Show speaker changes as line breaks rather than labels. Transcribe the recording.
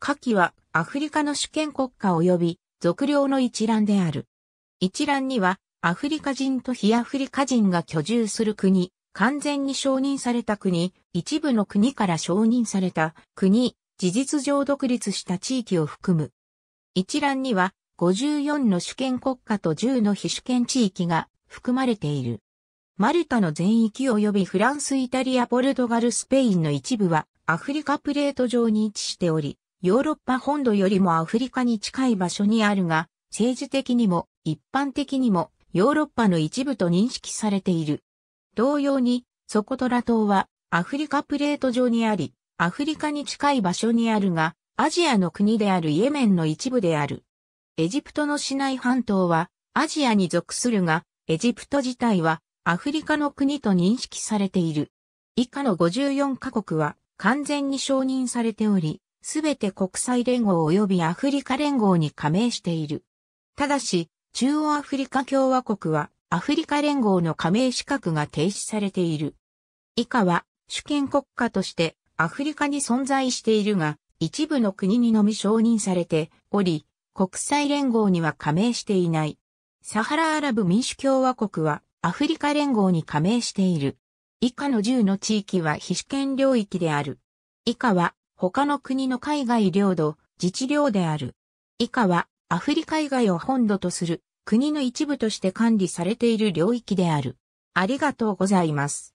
下記はアフリカの主権国家及び属領の一覧である。一覧にはアフリカ人と非アフリカ人が居住する国、完全に承認された国、一部の国から承認された国、事実上独立した地域を含む。一覧には54の主権国家と10の非主権地域が含まれている。マルタの全域及びフランス、イタリア、ポルトガル、スペインの一部はアフリカプレート上に位置しており、ヨーロッパ本土よりもアフリカに近い場所にあるが、政治的にも一般的にもヨーロッパの一部と認識されている。同様に、ソコトラ島はアフリカプレート上にあり、アフリカに近い場所にあるが、アジアの国であるイエメンの一部である。エジプトのシナイ半島はアジアに属するが、エジプト自体はアフリカの国と認識されている。以下の54カ国は完全に承認されており、すべて国際連合及びアフリカ連合に加盟している。ただし、中央アフリカ共和国はアフリカ連合の加盟資格が停止されている。以下は主権国家としてアフリカに存在しているが、一部の国にのみ承認されており、国際連合には加盟していない。サハラアラブ民主共和国はアフリカ連合に加盟している。以下の10の地域は非主権領域である。以下は他の国の海外領土、自治領である。以下は、アフリカ以外を本土とする、国の一部として管理されている領域である。ありがとうございます。